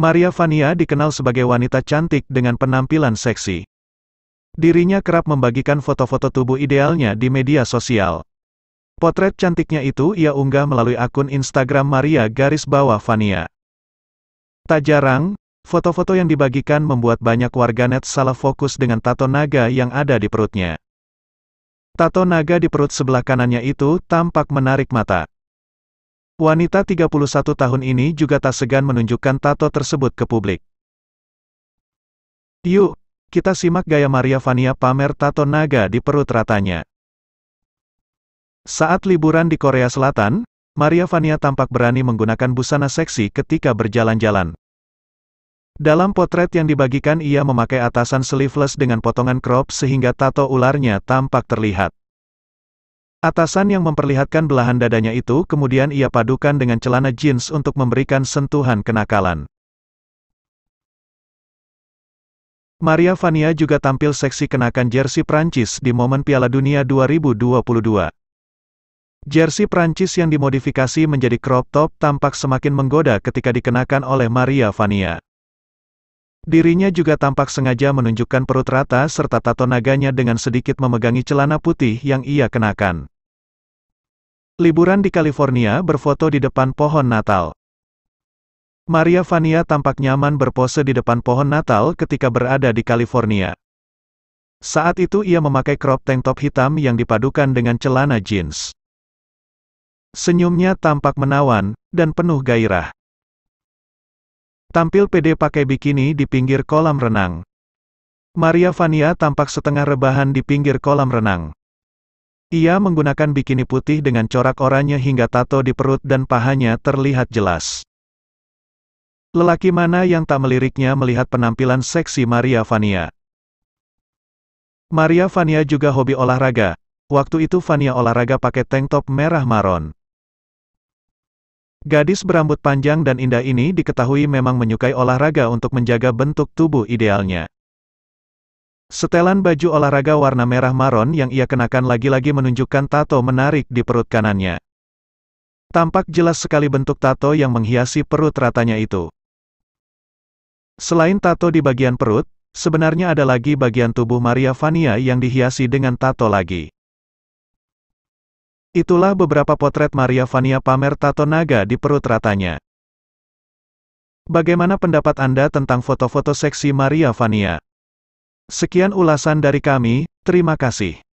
Maria Vania dikenal sebagai wanita cantik dengan penampilan seksi. Dirinya kerap membagikan foto-foto tubuh idealnya di media sosial. Potret cantiknya itu ia unggah melalui akun Instagram Maria garis bawah Vania. Tak jarang, foto-foto yang dibagikan membuat banyak warganet salah fokus dengan tato naga yang ada di perutnya. Tato naga di perut sebelah kanannya itu tampak menarik mata. Wanita 31 tahun ini juga tak segan menunjukkan tato tersebut ke publik. Yuk, kita simak gaya Maria Vania pamer tato naga di perut ratanya. Saat liburan di Korea Selatan, Maria Vania tampak berani menggunakan busana seksi ketika berjalan-jalan. Dalam potret yang dibagikan ia memakai atasan sleeveless dengan potongan crop sehingga tato ularnya tampak terlihat. Atasan yang memperlihatkan belahan dadanya itu kemudian ia padukan dengan celana jeans untuk memberikan sentuhan kenakalan. Maria Vania juga tampil seksi kenakan jersey Prancis di momen Piala Dunia 2022. Jersey Prancis yang dimodifikasi menjadi crop top tampak semakin menggoda ketika dikenakan oleh Maria Vania. Dirinya juga tampak sengaja menunjukkan perut rata serta tato naganya dengan sedikit memegangi celana putih yang ia kenakan. Liburan di California berfoto di depan pohon Natal. Maria Vania tampak nyaman berpose di depan pohon Natal ketika berada di California. Saat itu ia memakai crop tank top hitam yang dipadukan dengan celana jeans. Senyumnya tampak menawan, dan penuh gairah. Tampil pede pakai bikini di pinggir kolam renang. Maria Vania tampak setengah rebahan di pinggir kolam renang. Ia menggunakan bikini putih dengan corak oranye hingga tato di perut dan pahanya terlihat jelas. Lelaki mana yang tak meliriknya melihat penampilan seksi Maria Vania. Maria Vania juga hobi olahraga. Waktu itu Vania olahraga pakai tank top merah maron. Gadis berambut panjang dan indah ini diketahui memang menyukai olahraga untuk menjaga bentuk tubuh idealnya. Setelan baju olahraga warna merah maron yang ia kenakan lagi-lagi menunjukkan tato menarik di perut kanannya. Tampak jelas sekali bentuk tato yang menghiasi perut ratanya itu. Selain tato di bagian perut, sebenarnya ada lagi bagian tubuh Maria Vania yang dihiasi dengan tato lagi. Itulah beberapa potret Maria Vania pamer tato naga di perut ratanya. Bagaimana pendapat Anda tentang foto-foto seksi Maria Vania? Sekian ulasan dari kami, terima kasih.